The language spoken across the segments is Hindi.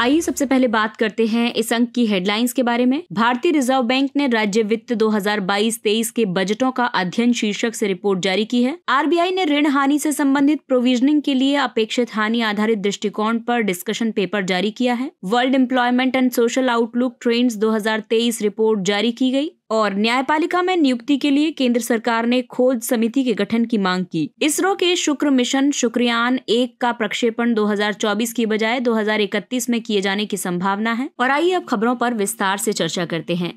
आइए सबसे पहले बात करते हैं इस अंक की हेडलाइंस के बारे में भारतीय रिजर्व बैंक ने राज्य वित्त 2022-23 के बजटों का अध्ययन शीर्षक से रिपोर्ट जारी की है आरबीआई ने ऋण हानि से संबंधित प्रोविजनिंग के लिए अपेक्षित हानि आधारित दृष्टिकोण पर डिस्कशन पेपर जारी किया है world employment and social outlook trends 2023 report जारी की गई और न्यायपालिका में नियुक्ति के लिए केंद्र सरकार ने खोज समिति के गठन की मांग की इसरो के शुक्र मिशन शुक्रयान एक का प्रक्षेपण 2024 की बजाय 2031 में किए जाने की संभावना है और आइए अब खबरों पर विस्तार से चर्चा करते हैं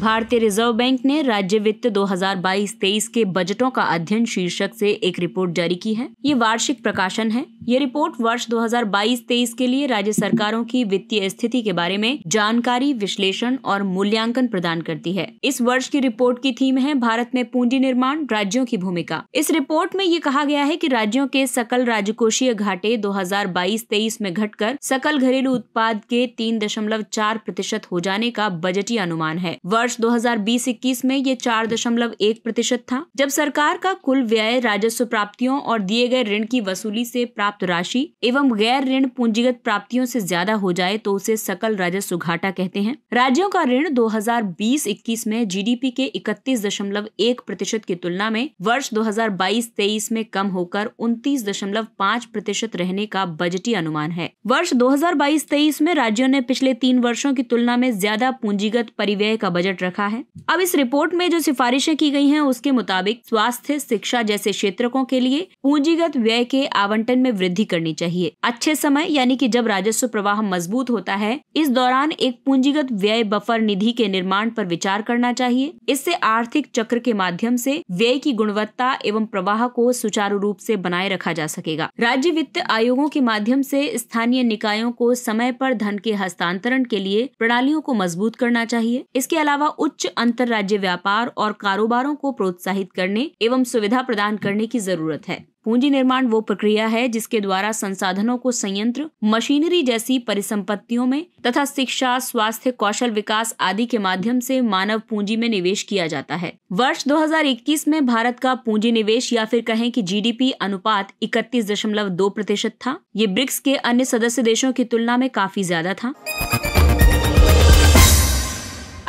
भारतीय रिजर्व बैंक ने राज्य वित्त 2022-23 के बजटों का अध्ययन शीर्षक से एक रिपोर्ट जारी की है ये वार्षिक प्रकाशन है ये रिपोर्ट वर्ष 2022-23 के लिए राज्य सरकारों की वित्तीय स्थिति के बारे में जानकारी विश्लेषण और मूल्यांकन प्रदान करती है इस वर्ष की रिपोर्ट की थीम है भारत में पूंजी निर्माण राज्यों की भूमिका इस रिपोर्ट में ये कहा गया है की राज्यों के सकल राजकोषीय घाटे 2022-23 में घटकर सकल घरेलू उत्पाद के तीन दशमलव चार प्रतिशत हो जाने का बजटीय अनुमान है वर्ष वर्ष 2020-21 में ये चार दशमलव एक प्रतिशत था जब सरकार का कुल व्यय राजस्व प्राप्तियों और दिए गए ऋण की वसूली से प्राप्त राशि एवं गैर ऋण पूंजीगत प्राप्तियों से ज्यादा हो जाए तो उसे सकल राजस्व घाटा कहते हैं राज्यों का ऋण 2020-21 में जीडीपी के 31.1 प्रतिशत की तुलना में वर्ष 2022-23 में कम होकर 29.5 प्रतिशत रहने का बजटीय अनुमान है वर्ष 2022-23 में राज्यों ने पिछले तीन वर्षों की तुलना में ज्यादा पूंजीगत परिव्यय का बजट बजट रखा है अब इस रिपोर्ट में जो सिफारिशें की गई हैं उसके मुताबिक स्वास्थ्य शिक्षा जैसे क्षेत्रों के लिए पूंजीगत व्यय के आवंटन में वृद्धि करनी चाहिए अच्छे समय यानी कि जब राजस्व प्रवाह मजबूत होता है इस दौरान एक पूंजीगत व्यय बफर निधि के निर्माण पर विचार करना चाहिए इससे आर्थिक चक्र के माध्यम से व्यय की गुणवत्ता एवं प्रवाह को सुचारू रूप से बनाए रखा जा सकेगा राज्य वित्त आयोगों के माध्यम से स्थानीय निकायों को समय पर धन के हस्तांतरण के लिए प्रणालियों को मजबूत करना चाहिए इसके अलावा उच्च अंतर्राज्य व्यापार और कारोबारों को प्रोत्साहित करने एवं सुविधा प्रदान करने की जरूरत है पूंजी निर्माण वो प्रक्रिया है जिसके द्वारा संसाधनों को संयंत्र मशीनरी जैसी परिसंपत्तियों में तथा शिक्षा स्वास्थ्य कौशल विकास आदि के माध्यम से मानव पूंजी में निवेश किया जाता है वर्ष 2021 में भारत का पूंजी निवेश या फिर कहें कि जीडीपी अनुपात 31.2 प्रतिशत था ये ब्रिक्स के अन्य सदस्य देशों की तुलना में काफी ज्यादा था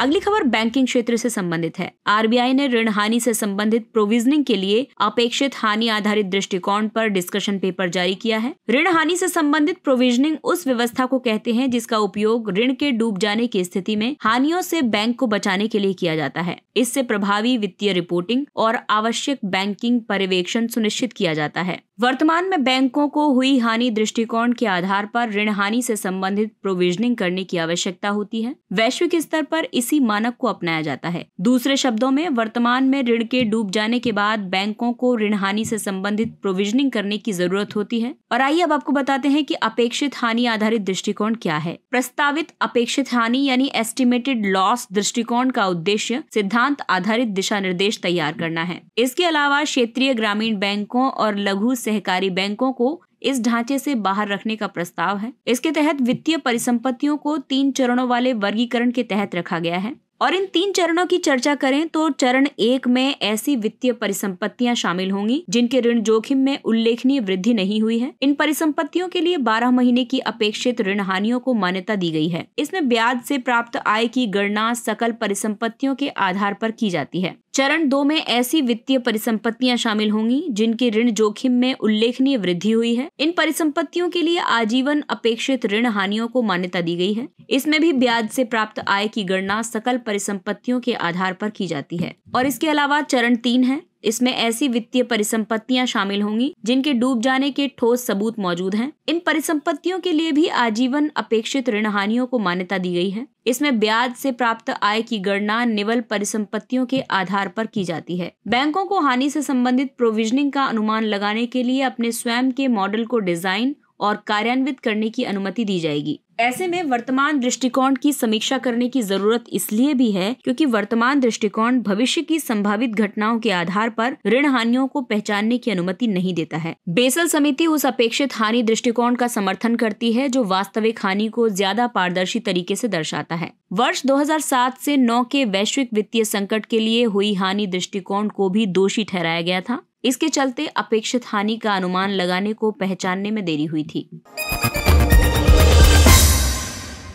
अगली खबर बैंकिंग क्षेत्र से संबंधित है आरबीआई ने ऋण हानि से संबंधित प्रोविजनिंग के लिए अपेक्षित हानि आधारित दृष्टिकोण पर डिस्कशन पेपर जारी किया है ऋण हानि से संबंधित प्रोविजनिंग उस व्यवस्था को कहते हैं जिसका उपयोग ऋण के डूब जाने की स्थिति में हानियों से बैंक को बचाने के लिए किया जाता है इससे प्रभावी वित्तीय रिपोर्टिंग और आवश्यक बैंकिंग पर्यवेक्षण सुनिश्चित किया जाता है वर्तमान में बैंकों को हुई हानि दृष्टिकोण के आधार पर ऋण हानि से संबंधित प्रोविजनिंग करने की आवश्यकता होती है वैश्विक स्तर पर इसी मानक को अपनाया जाता है दूसरे शब्दों में वर्तमान में ऋण के डूब जाने के बाद बैंकों को ऋण हानि से संबंधित प्रोविजनिंग करने की जरूरत होती है और आइए अब आपको बताते हैं की अपेक्षित हानि आधारित दृष्टिकोण क्या है प्रस्तावित अपेक्षित हानि यानी एस्टिमेटेड लॉस दृष्टिकोण का उद्देश्य सिद्धांत आधारित दिशा निर्देश तैयार करना है इसके अलावा क्षेत्रीय ग्रामीण बैंकों और लघु सहकारी बैंकों को इस ढांचे से बाहर रखने का प्रस्ताव है इसके तहत वित्तीय परिसंपत्तियों को तीन चरणों वाले वर्गीकरण के तहत रखा गया है और इन तीन चरणों की चर्चा करें तो चरण एक में ऐसी वित्तीय परिसंपत्तियां शामिल होंगी जिनके ऋण जोखिम में उल्लेखनीय वृद्धि नहीं हुई है इन परिसंपत्तियों के लिए 12 महीने की अपेक्षित ऋण हानियों को मान्यता दी गई है इसमें ब्याज से प्राप्त आय की गणना सकल परिसंपत्तियों के आधार पर की जाती है चरण दो में ऐसी वित्तीय परिसंपत्तियां शामिल होंगी जिनके ऋण जोखिम में उल्लेखनीय वृद्धि हुई है इन परिसंपत्तियों के लिए आजीवन अपेक्षित ऋण हानियों को मान्यता दी गई है इसमें भी ब्याज से प्राप्त आय की गणना सकल परिसंपत्तियों के आधार पर की जाती है और इसके अलावा चरण तीन है इसमें ऐसी वित्तीय परिसंपत्तियां शामिल होंगी जिनके डूब जाने के ठोस सबूत मौजूद हैं इन परिसंपत्तियों के लिए भी आजीवन अपेक्षित ऋण हानियों को मान्यता दी गई है इसमें ब्याज से प्राप्त आय की गणना निवल परिसंपत्तियों के आधार पर की जाती है बैंकों को हानि से संबंधित प्रोविजनिंग का अनुमान लगाने के लिए अपने स्वयं के मॉडल को डिजाइन और कार्यान्वित करने की अनुमति दी जाएगी ऐसे में वर्तमान दृष्टिकोण की समीक्षा करने की जरूरत इसलिए भी है क्योंकि वर्तमान दृष्टिकोण भविष्य की संभावित घटनाओं के आधार पर ऋण हानियों को पहचानने की अनुमति नहीं देता है बेसल समिति उस अपेक्षित हानि दृष्टिकोण का समर्थन करती है जो वास्तविक हानि को ज्यादा पारदर्शी तरीके से दर्शाता है वर्ष 2007 से 9 के वैश्विक वित्तीय संकट के लिए हुई हानि दृष्टिकोण को भी दोषी ठहराया गया था इसके चलते अपेक्षित हानि का अनुमान लगाने को पहचानने में देरी हुई थी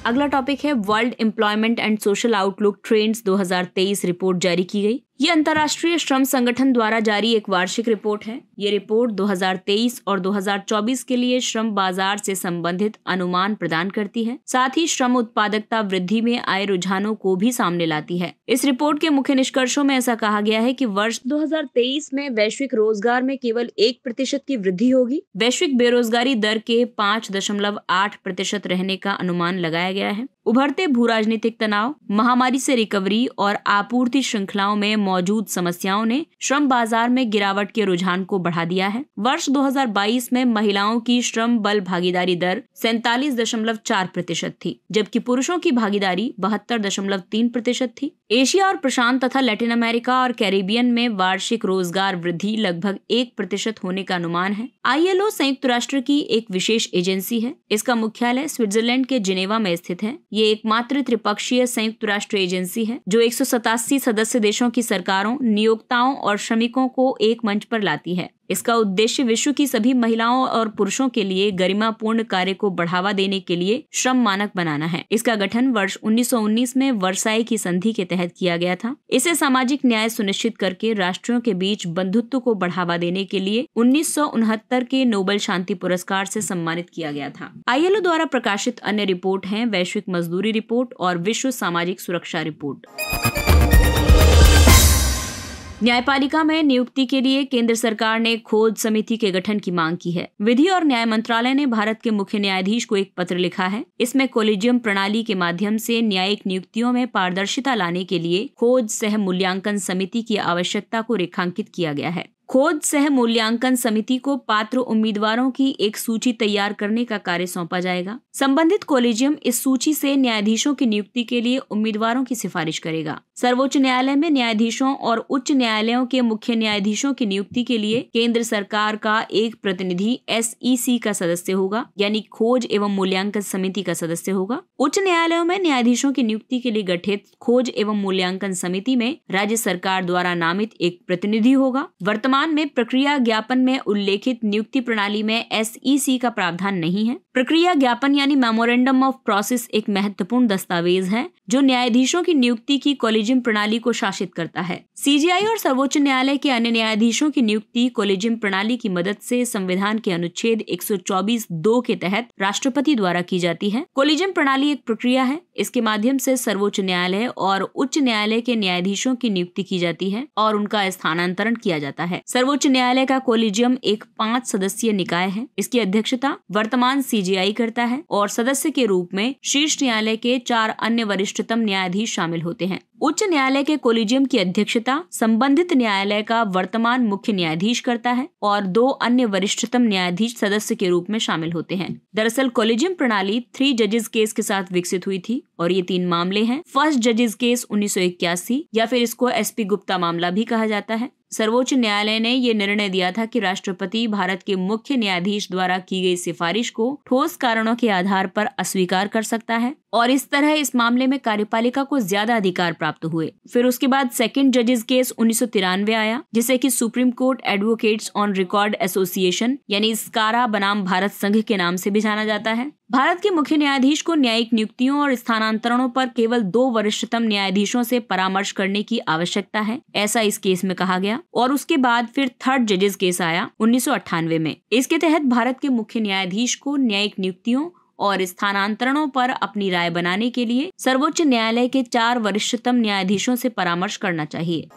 अगला टॉपिक है world employment and social outlook trends 2023 report जारी की गई ये अंतर्राष्ट्रीय श्रम संगठन द्वारा जारी एक वार्षिक रिपोर्ट है ये रिपोर्ट 2023 और 2024 के लिए श्रम बाजार से संबंधित अनुमान प्रदान करती है साथ ही श्रम उत्पादकता वृद्धि में आए रुझानों को भी सामने लाती है इस रिपोर्ट के मुख्य निष्कर्षों में ऐसा कहा गया है कि वर्ष 2023 में वैश्विक रोजगार में केवल एक प्रतिशत की वृद्धि होगी वैश्विक बेरोजगारी दर के पाँच प्रतिशत रहने का अनुमान लगाया गया है उभरते भू राजनीतिक तनाव महामारी से रिकवरी और आपूर्ति श्रृंखलाओं में मौजूद समस्याओं ने श्रम बाजार में गिरावट के रुझान को बढ़ा दिया है वर्ष 2022 में महिलाओं की श्रम बल भागीदारी दर सैतालीस दशमलव चार प्रतिशत थी जबकि पुरुषों की भागीदारी बहत्तर दशमलव तीन प्रतिशत थी एशिया और प्रशांत तथा लैटिन अमेरिका और कैरेबियन में वार्षिक रोजगार वृद्धि लगभग एक प्रतिशत होने का अनुमान है आईएलओ संयुक्त राष्ट्र की एक विशेष एजेंसी है इसका मुख्यालय स्विट्जरलैंड के जिनेवा में स्थित है ये एकमात्र त्रिपक्षीय संयुक्त राष्ट्र एजेंसी है जो एक सदस्य देशों की सरकारों नियोक्ताओं और श्रमिकों को एक मंच पर लाती है इसका उद्देश्य विश्व की सभी महिलाओं और पुरुषों के लिए गरिमापूर्ण कार्य को बढ़ावा देने के लिए श्रम मानक बनाना है इसका गठन वर्ष 1919 में वर्षाई की संधि के तहत किया गया था इसे सामाजिक न्याय सुनिश्चित करके राष्ट्रों के बीच बंधुत्व को बढ़ावा देने के लिए उन्नीस के नोबल शांति पुरस्कार ऐसी सम्मानित किया गया था आई द्वारा प्रकाशित अन्य रिपोर्ट है वैश्विक मजदूरी रिपोर्ट और विश्व सामाजिक सुरक्षा रिपोर्ट न्यायपालिका में नियुक्ति के लिए केंद्र सरकार ने खोज समिति के गठन की मांग की है विधि और न्याय मंत्रालय ने भारत के मुख्य न्यायाधीश को एक पत्र लिखा है इसमें कोलिजियम प्रणाली के माध्यम से न्यायिक नियुक्तियों में पारदर्शिता लाने के लिए खोज सह मूल्यांकन समिति की आवश्यकता को रेखांकित किया गया है खोज सह मूल्यांकन समिति को पात्र उम्मीदवारों की एक सूची तैयार करने का कार्य सौंपा जाएगा संबंधित कॉलेजियम इस सूची से न्यायाधीशों की नियुक्ति के लिए उम्मीदवारों की सिफारिश करेगा सर्वोच्च न्यायालय में न्यायाधीशों और उच्च न्यायालयों के मुख्य न्यायाधीशों की नियुक्ति के लिए केंद्र सरकार का एक प्रतिनिधि एस e का सदस्य होगा यानी खोज एवं मूल्यांकन समिति का सदस्य होगा उच्च न्यायालयों में न्यायाधीशों की नियुक्ति के लिए गठित खोज एवं मूल्यांकन समिति में राज्य सरकार द्वारा नामित एक प्रतिनिधि होगा वर्तमान वर्तमान में प्रक्रिया ज्ञापन में उल्लेखित नियुक्ति प्रणाली में एसईसी e का प्रावधान नहीं है प्रक्रिया ज्ञापन यानी मेमोरेंडम ऑफ प्रोसेस एक महत्वपूर्ण दस्तावेज है जो न्यायाधीशों की नियुक्ति की कॉलेजियम प्रणाली को शासित करता है सीजीआई और सर्वोच्च न्यायालय के अन्य न्यायाधीशों की नियुक्ति कॉलेजियम प्रणाली की मदद से संविधान के अनुच्छेद 124 दो के तहत राष्ट्रपति द्वारा की जाती है कॉलेजियम प्रणाली एक प्रक्रिया है इसके माध्यम से सर्वोच्च न्यायालय और उच्च न्यायालय के न्यायाधीशों की नियुक्ति की जाती है और उनका स्थानांतरण किया जाता है सर्वोच्च न्यायालय का कॉलेजियम एक पाँच सदस्यीय निकाय है इसकी अध्यक्षता वर्तमान सी सीजीआई करता है और सदस्य के रूप में शीर्ष न्यायालय के चार अन्य वरिष्ठतम न्यायाधीश शामिल होते हैं उच्च न्यायालय के कोलिजियम की अध्यक्षता संबंधित न्यायालय का वर्तमान मुख्य न्यायाधीश करता है और दो अन्य वरिष्ठतम न्यायाधीश सदस्य के रूप में शामिल होते हैं दरअसल कोलिजियम प्रणाली थ्री जजेस केस के साथ विकसित हुई थी और ये तीन मामले हैं फर्स्ट जजेस केस उन्नीस या फिर इसको एस गुप्ता मामला भी कहा जाता है सर्वोच्च न्यायालय ने यह निर्णय दिया था कि राष्ट्रपति भारत के मुख्य न्यायाधीश द्वारा की गई सिफारिश को ठोस कारणों के आधार पर अस्वीकार कर सकता है और इस तरह इस मामले में कार्यपालिका को ज्यादा अधिकार प्राप्त प्राप्त हुए फिर उसके बाद सेकेंड जजेस केस उन्नीस आया जिसे की supreme court advocates on record association यानी स्कारा बनाम भारत संघ के नाम से भी जाना जाता है भारत के मुख्य न्यायाधीश को न्यायिक नियुक्तियों और स्थानांतरणों पर केवल दो वरिष्ठतम न्यायाधीशों से परामर्श करने की आवश्यकता है ऐसा इस केस में कहा गया और उसके बाद फिर थर्ड जजेस केस आया उन्नीस में इसके तहत भारत के मुख्य न्यायाधीश को न्यायिक नियुक्तियों और स्थानांतरणों पर अपनी राय बनाने के लिए सर्वोच्च न्यायालय के चार वरिष्ठतम न्यायाधीशों से परामर्श करना चाहिए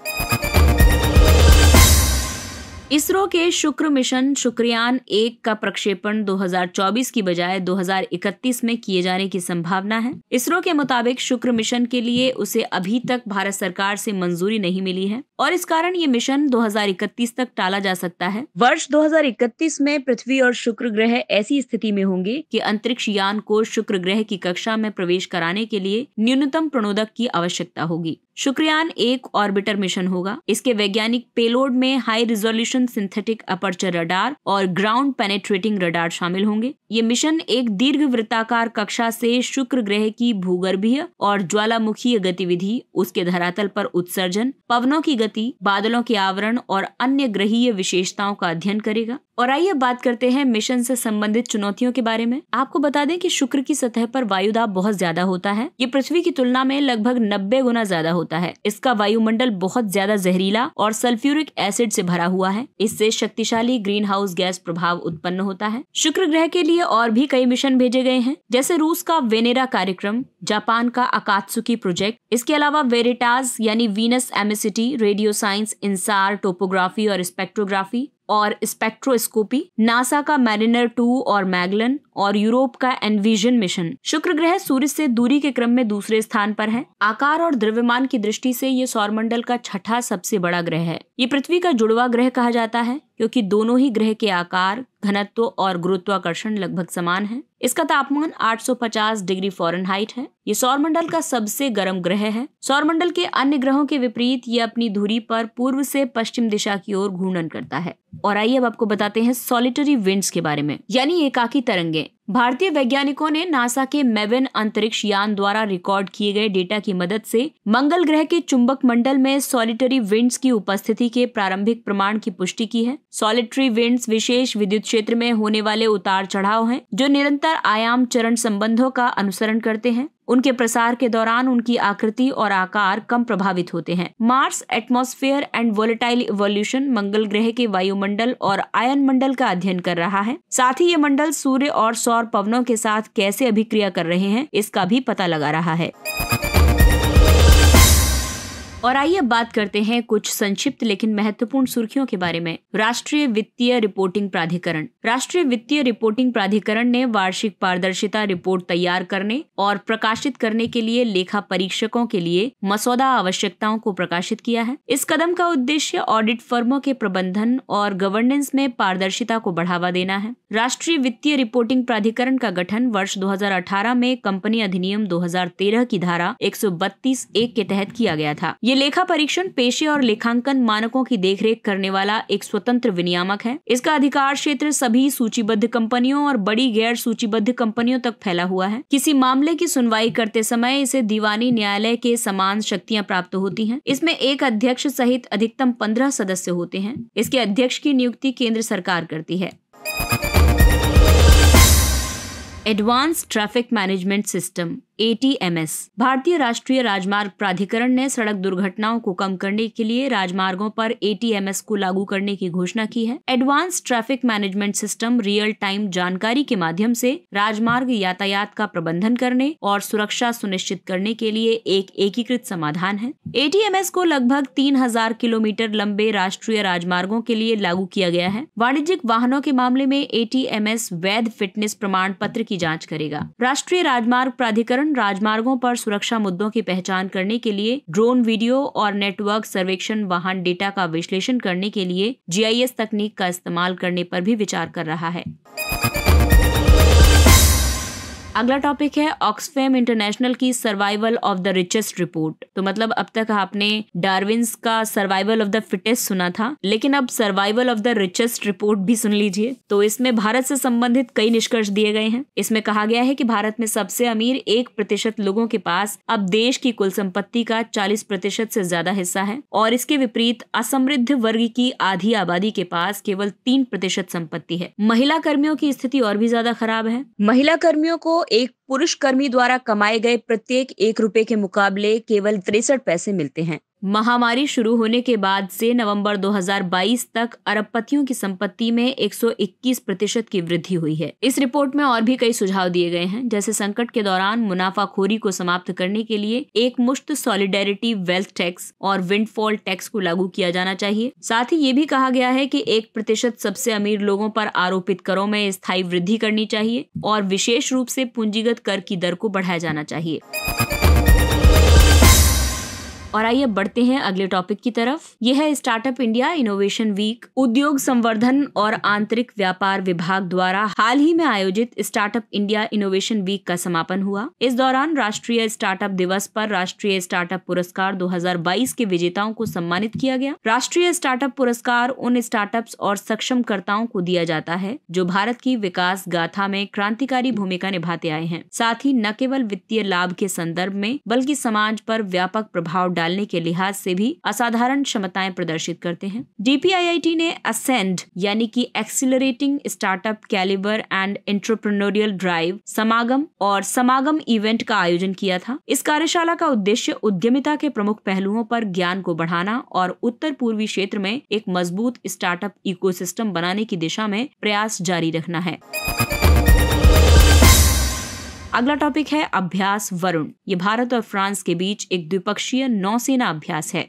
इसरो के शुक्र मिशन शुक्रयान एक का प्रक्षेपण 2024 की बजाय 2031 में किए जाने की संभावना है इसरो के मुताबिक शुक्र मिशन के लिए उसे अभी तक भारत सरकार से मंजूरी नहीं मिली है और इस कारण ये मिशन 2031 तक टाला जा सकता है वर्ष 2031 में पृथ्वी और शुक्र ग्रह ऐसी स्थिति में होंगे कि अंतरिक्ष यान को शुक्र ग्रह की कक्षा में प्रवेश कराने के लिए न्यूनतम प्रणोदक की आवश्यकता होगी शुक्रयान एक ऑर्बिटर मिशन होगा इसके वैज्ञानिक पेलोड में high resolution synthetic aperture radar और ग्राउंड पेनेट्रेटिंग रडार शामिल होंगे ये मिशन एक दीर्घ वृत्ताकार कक्षा से शुक्र ग्रह की भूगर्भीय और ज्वालामुखीय गतिविधि उसके धरातल पर उत्सर्जन पवनों की गति बादलों के आवरण और अन्य ग्रहीय विशेषताओं का अध्ययन करेगा और आइए बात करते हैं मिशन से संबंधित चुनौतियों के बारे में आपको बता दें कि शुक्र की सतह पर वायुदाब बहुत ज्यादा होता है ये पृथ्वी की तुलना में लगभग नब्बे गुना ज्यादा होता है इसका वायुमंडल बहुत ज्यादा जहरीला और सल्फ्यूरिक एसिड से भरा हुआ है इससे शक्तिशाली ग्रीन हाउस गैस प्रभाव उत्पन्न होता है शुक्र ग्रह के लिए और भी कई मिशन भेजे गए हैं जैसे रूस का वेनेरा कार्यक्रम जापान का अकात्सुकी प्रोजेक्ट इसके अलावा वेरिटाज यानी Venus emissivity radio science InSAR topography और स्पेक्ट्रोग्राफी और स्पेक्ट्रोस्कोपी नासा का मैरिनर टू और मैगलन और यूरोप का एनविजन मिशन शुक्र ग्रह सूर्य से दूरी के क्रम में दूसरे स्थान पर है आकार और द्रव्यमान की दृष्टि से ये सौरमंडल का छठा सबसे बड़ा ग्रह है ये पृथ्वी का जुड़वा ग्रह कहा जाता है क्योंकि दोनों ही ग्रह के आकार घनत्व और गुरुत्वाकर्षण लगभग समान है इसका तापमान 850 डिग्री फॉरेनहाइट है ये सौरमंडल का सबसे गर्म ग्रह है सौरमंडल के अन्य ग्रहों के विपरीत ये अपनी धुरी पर पूर्व से पश्चिम दिशा की ओर घूर्णन करता है और आइए अब आपको बताते हैं सॉलिटरी विंड्स के बारे में यानी एकाकी तरंगे point भारतीय वैज्ञानिकों ने नासा के मेवेन अंतरिक्ष यान द्वारा रिकॉर्ड किए गए डेटा की मदद से मंगल ग्रह के चुंबक मंडल में सॉलिटरी विंड्स की उपस्थिति के प्रारंभिक प्रमाण की पुष्टि की है सॉलिटरी विंड्स विशेष विद्युत क्षेत्र में होने वाले उतार चढ़ाव हैं जो निरंतर आयाम चरण संबंधों का अनुसरण करते हैं उनके प्रसार के दौरान उनकी आकृति और आकार कम प्रभावित होते हैं Mars atmosphere and volatile evolution मंगल ग्रह के वायुमंडल और आयन मंडल का अध्ययन कर रहा है साथ ही ये मंडल सूर्य और सौर और पवनों के साथ कैसे अभिक्रिया कर रहे हैं इसका भी पता लगा रहा है और आइए बात करते हैं कुछ संक्षिप्त लेकिन महत्वपूर्ण सुर्खियों के बारे में राष्ट्रीय वित्तीय रिपोर्टिंग प्राधिकरण राष्ट्रीय वित्तीय रिपोर्टिंग प्राधिकरण ने वार्षिक पारदर्शिता रिपोर्ट तैयार करने और प्रकाशित करने के लिए लेखा परीक्षकों के लिए मसौदा आवश्यकताओं को प्रकाशित किया है इस कदम का उद्देश्य ऑडिट फर्मों के प्रबंधन और गवर्नेंस में पारदर्शिता को बढ़ावा देना है राष्ट्रीय वित्तीय रिपोर्टिंग प्राधिकरण का गठन वर्ष 2018 में कंपनी अधिनियम 2013 की धारा 132 एक के तहत किया गया था ये लेखा परीक्षण पेशे और लेखांकन मानकों की देखरेख करने वाला एक स्वतंत्र विनियामक है इसका अधिकार क्षेत्र सभी सूचीबद्ध कंपनियों और बड़ी गैर सूचीबद्ध कंपनियों तक फैला हुआ है किसी मामले की सुनवाई करते समय इसे दीवानी न्यायालय के समान शक्तियाँ प्राप्त होती है इसमें एक अध्यक्ष सहित अधिकतम पंद्रह सदस्य होते हैं इसके अध्यक्ष की नियुक्ति केंद्र सरकार करती है एडवांस ट्रैफिक मैनेजमेंट सिस्टम ए भारतीय राष्ट्रीय राजमार्ग प्राधिकरण ने सड़क दुर्घटनाओं को कम करने के लिए राजमार्गों पर ए को लागू करने की घोषणा की है advance traffic management system real time जानकारी के माध्यम से राजमार्ग यातायात का प्रबंधन करने और सुरक्षा सुनिश्चित करने के लिए एक एकीकृत समाधान है ए को लगभग तीन हजार किलोमीटर लंबे राष्ट्रीय राजमार्गो के लिए लागू किया गया है वाणिज्यिक वाहनों के मामले में ए वैध फिटनेस प्रमाण पत्र की जाँच करेगा राष्ट्रीय राजमार्ग प्राधिकरण दौरान राजमार्गों पर सुरक्षा मुद्दों की पहचान करने के लिए ड्रोन वीडियो और नेटवर्क सर्वेक्षण वाहन डेटा का विश्लेषण करने के लिए जीआईएस तकनीक का इस्तेमाल करने पर भी विचार कर रहा है अगला टॉपिक है ऑक्सफेम इंटरनेशनल की survival of the richest report तो मतलब अब तक आपने डार्विन्स का सर्वाइवल ऑफ द फिटेस्ट सुना था लेकिन अब survival of the richest report भी सुन लीजिए तो इसमें भारत से संबंधित कई निष्कर्ष दिए गए हैं इसमें कहा गया है कि भारत में सबसे अमीर एक प्रतिशत लोगों के पास अब देश की कुल संपत्ति का चालीस प्रतिशत से ज्यादा हिस्सा है और इसके विपरीत असमृद्ध वर्ग की आधी आबादी के पास केवल तीन प्रतिशत संपत्ति है महिला कर्मियों की स्थिति और भी ज्यादा खराब है महिला कर्मियों को एक पुरुष कर्मी द्वारा कमाए गए प्रत्येक एक रुपए के मुकाबले केवल तिरसठ पैसे मिलते हैं महामारी शुरू होने के बाद से नवंबर 2022 तक अरबपतियों की संपत्ति में 121 प्रतिशत की वृद्धि हुई है इस रिपोर्ट में और भी कई सुझाव दिए गए हैं जैसे संकट के दौरान मुनाफाखोरी को समाप्त करने के लिए एक मुश्त सॉलिडेरिटी वेल्थ टैक्स और विंडफॉल टैक्स को लागू किया जाना चाहिए साथ ही ये भी कहा गया है की एक प्रतिशत सबसे अमीर लोगों पर आरोपित करों में स्थायी वृद्धि करनी चाहिए और विशेष रूप से पूंजीगत कर की दर को बढ़ाया जाना चाहिए और आइए बढ़ते हैं अगले टॉपिक की तरफ यह है स्टार्टअप इंडिया इनोवेशन वीक उद्योग संवर्धन और आंतरिक व्यापार विभाग द्वारा हाल ही में आयोजित स्टार्टअप इंडिया इनोवेशन वीक का समापन हुआ इस दौरान राष्ट्रीय स्टार्टअप दिवस पर राष्ट्रीय स्टार्टअप पुरस्कार 2022 के विजेताओं को सम्मानित किया गया राष्ट्रीय स्टार्टअप पुरस्कार उन स्टार्टअप और सक्षमकर्ताओं को दिया जाता है जो भारत की विकास गाथा में क्रांतिकारी भूमिका निभाते आए हैं साथ ही न केवल वित्तीय लाभ के संदर्भ में बल्कि समाज पर व्यापक प्रभाव डालने के लिहाज से भी असाधारण क्षमताएं प्रदर्शित करते हैं डीपीआईआईटी ने असेंड यानी कि accelerating startup calibre and entrepreneurial drive समागम और समागम इवेंट का आयोजन किया था इस कार्यशाला का उद्देश्य उद्यमिता के प्रमुख पहलुओं पर ज्ञान को बढ़ाना और उत्तर पूर्वी क्षेत्र में एक मजबूत स्टार्टअप इकोसिस्टम बनाने की दिशा में प्रयास जारी रखना है अगला टॉपिक है अभ्यास वरुण ये भारत और फ्रांस के बीच एक द्विपक्षीय नौसेना अभ्यास है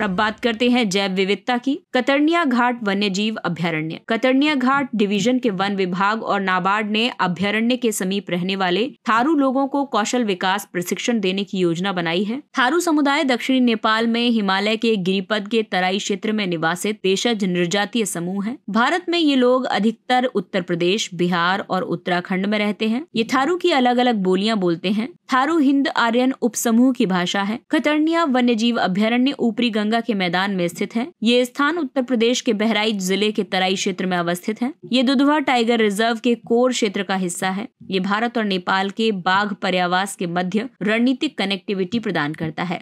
और अब बात करते हैं जैव विविधता की कतरनिया घाट वन्य जीव अभ्यारण्य कतरनिया घाट डिवीजन के वन विभाग और नाबार्ड ने अभ्यारण्य के समीप रहने वाले थारू लोगों को कौशल विकास प्रशिक्षण देने की योजना बनाई है थारू समुदाय दक्षिणी नेपाल में हिमालय के गिरिपद के तराई क्षेत्र में निवासित पेशा निर्जातीय समूह है भारत में ये लोग अधिकतर उत्तर प्रदेश बिहार और उत्तराखंड में रहते हैं ये थारू की अलग अलग बोलियां बोलते हैं थारू हिंद आर्यन उपसमूह की भाषा है खतरनिया वन्य जीव अभ्यारण्य ऊपरी गंगा के मैदान में स्थित है ये स्थान उत्तर प्रदेश के बहराइच जिले के तराई क्षेत्र में अवस्थित है ये दुधवा टाइगर रिजर्व के कोर क्षेत्र का हिस्सा है ये भारत और नेपाल के बाघ पर्यावास के मध्य रणनीतिक कनेक्टिविटी प्रदान करता है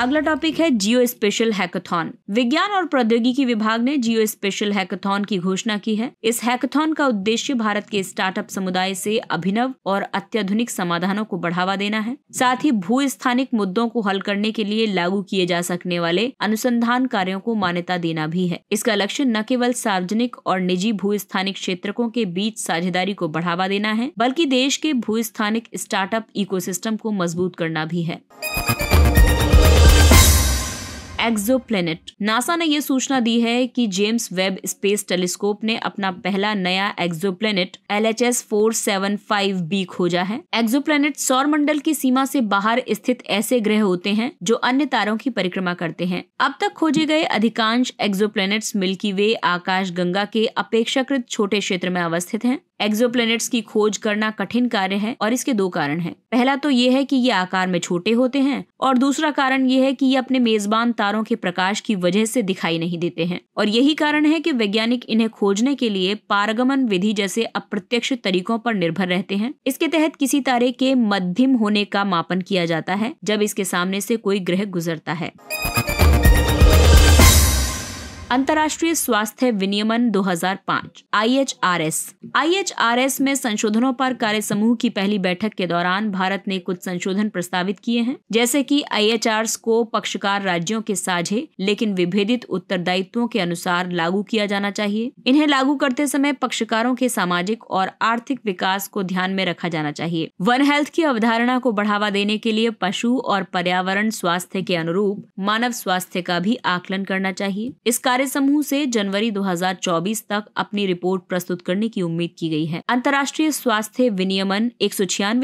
अगला टॉपिक है जियो स्पेशल हैकाथॉन विज्ञान और प्रौद्योगिकी विभाग ने जियो स्पेशल हैकाथॉन की घोषणा की है इस हैकाथॉन का उद्देश्य भारत के स्टार्टअप समुदाय से अभिनव और अत्याधुनिक समाधानों को बढ़ावा देना है साथ ही भू स्थानिक मुद्दों को हल करने के लिए लागू किए जा सकने वाले अनुसंधान कार्यो को मान्यता देना भी है इसका लक्ष्य न केवल सार्वजनिक और निजी भू स्थानिक क्षेत्रकों के बीच साझेदारी को बढ़ावा देना है बल्कि देश के भू स्थानिक स्टार्टअप इकोसिस्टम को मजबूत करना भी है एक्सोप्लेनेट नासा ने यह सूचना दी है कि जेम्स वेब स्पेस टेलीस्कोप ने अपना पहला नया exoplanet L H S four seven five B खोजा है एक्सोप्लेनेट सौर मंडल की सीमा से बाहर स्थित ऐसे ग्रह होते हैं जो अन्य तारों की परिक्रमा करते हैं अब तक खोजे गए अधिकांश एक्सोप्लेनेट्स मिल्की वे आकाश गंगा के अपेक्षाकृत छोटे क्षेत्र में अवस्थित हैं एक्सोप्लैनेट्स की खोज करना कठिन कार्य है और इसके दो कारण हैं। पहला तो ये है कि ये आकार में छोटे होते हैं और दूसरा कारण ये है कि ये अपने मेजबान तारों के प्रकाश की वजह से दिखाई नहीं देते हैं और यही कारण है कि वैज्ञानिक इन्हें खोजने के लिए पारगमन विधि जैसे अप्रत्यक्ष तरीकों पर निर्भर रहते हैं इसके तहत किसी तारे के मध्यम होने का मापन किया जाता है जब इसके सामने से कोई ग्रह गुजरता है अंतर्राष्ट्रीय स्वास्थ्य विनियमन 2005 आईएचआरएस आईएचआरएस में संशोधनों पर कार्य समूह की पहली बैठक के दौरान भारत ने कुछ संशोधन प्रस्तावित किए हैं जैसे कि आईएचआरएस को पक्षकार राज्यों के साझे लेकिन विभेदित उत्तरदायित्वों के अनुसार लागू किया जाना चाहिए इन्हें लागू करते समय पक्षकारों के सामाजिक और आर्थिक विकास को ध्यान में रखा जाना चाहिए वन हेल्थ की अवधारणा को बढ़ावा देने के लिए पशु और पर्यावरण स्वास्थ्य के अनुरूप मानव स्वास्थ्य का भी आकलन करना चाहिए इस कार्य समूह से जनवरी 2024 तक अपनी रिपोर्ट प्रस्तुत करने की उम्मीद की गई है अंतर्राष्ट्रीय स्वास्थ्य विनियमन एक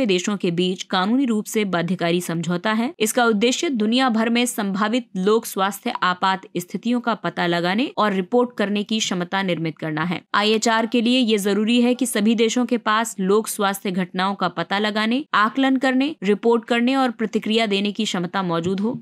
देशों के बीच कानूनी रूप से बाध्यकारी समझौता है इसका उद्देश्य दुनिया भर में संभावित लोक स्वास्थ्य आपात स्थितियों का पता लगाने और रिपोर्ट करने की क्षमता निर्मित करना है आई के लिए ये जरूरी है की सभी देशों के पास लोक स्वास्थ्य घटनाओं का पता लगाने आकलन करने रिपोर्ट करने और प्रतिक्रिया देने की क्षमता मौजूद हो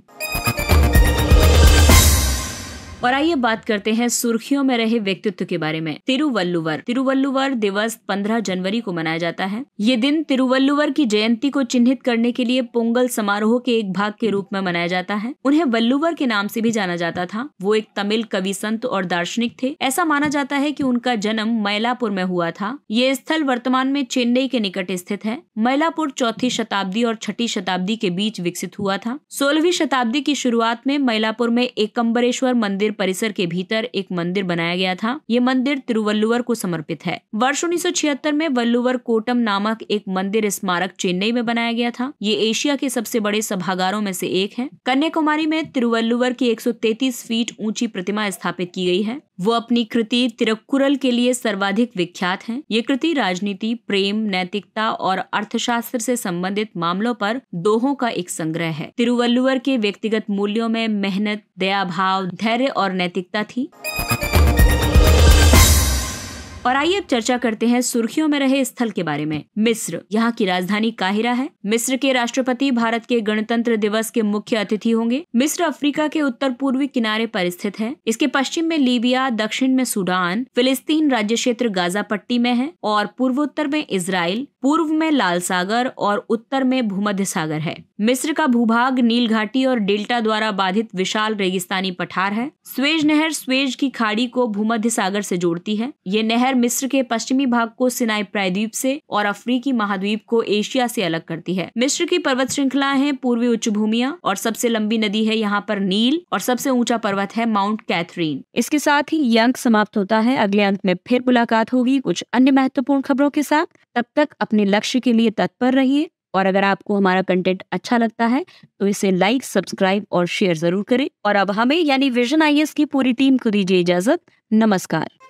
और आइए बात करते हैं सुर्खियों में रहे व्यक्तित्व के बारे में तिरुवल्लुवर तिरुवल्लुवर दिवस 15 जनवरी को मनाया जाता है ये दिन तिरुवल्लुवर की जयंती को चिन्हित करने के लिए पोंगल समारोह के एक भाग के रूप में मनाया जाता है उन्हें वल्लुवर के नाम से भी जाना जाता था वो एक तमिल कवि संत और दार्शनिक थे ऐसा माना जाता है की उनका जन्म मैलापुर में हुआ था ये स्थल वर्तमान में चेन्नई के निकट स्थित है मैलापुर चौथी शताब्दी और छठी शताब्दी के बीच विकसित हुआ था सोलहवीं शताब्दी की शुरुआत में मैलापुर में एकम्बरेश्वर मंदिर मंदिर परिसर के भीतर एक मंदिर बनाया गया था ये मंदिर तिरुवल्लुवर को समर्पित है वर्ष उन्नीस में वल्लुवर कोटम नामक एक मंदिर स्मारक चेन्नई में बनाया गया था ये एशिया के सबसे बड़े सभागारों में से एक है कन्याकुमारी में तिरुवल्लुवर की एक फीट ऊंची प्रतिमा स्थापित की गई है वो अपनी कृति तिरक्कुरल के लिए सर्वाधिक विख्यात हैं। ये कृति राजनीति प्रेम नैतिकता और अर्थशास्त्र से संबंधित मामलों पर दोहों का एक संग्रह है तिरुवल्लुवर के व्यक्तिगत मूल्यों में मेहनत दया भाव धैर्य और नैतिकता थी और आइए अब चर्चा करते हैं सुर्खियों में रहे स्थल के बारे में मिस्र यहाँ की राजधानी काहिरा है मिस्र के राष्ट्रपति भारत के गणतंत्र दिवस के मुख्य अतिथि होंगे मिस्र अफ्रीका के उत्तर पूर्वी किनारे पर स्थित है इसके पश्चिम में लीबिया दक्षिण में सूडान फिलिस्तीन राज्य क्षेत्र गाजा पट्टी में है और पूर्वोत्तर में इसराइल पूर्व में लाल सागर और उत्तर में भूमध्य सागर है मिस्र का भूभाग नील घाटी और डेल्टा द्वारा बाधित विशाल रेगिस्तानी पठार है स्वेज नहर स्वेज की खाड़ी को भूमध्य सागर से जोड़ती है ये नहर मिस्र के पश्चिमी भाग को सिनाई प्रायद्वीप से और अफ्रीकी महाद्वीप को एशिया से अलग करती है मिस्र की पर्वत श्रृंखला है पूर्वी उच्च भूमिया और सबसे लंबी नदी है यहाँ पर नील और सबसे ऊंचा पर्वत है माउंट कैथरीन इसके साथ ही ये अंक समाप्त होता है अगले अंक में फिर मुलाकात होगी कुछ अन्य महत्वपूर्ण खबरों के साथ तब तक अपने लक्ष्य के लिए तत्पर रहिए और अगर आपको हमारा कंटेंट अच्छा लगता है तो इसे लाइक सब्सक्राइब और शेयर जरूर करें और अब हमें यानी विजन आई की पूरी टीम को दीजिए इजाजत नमस्कार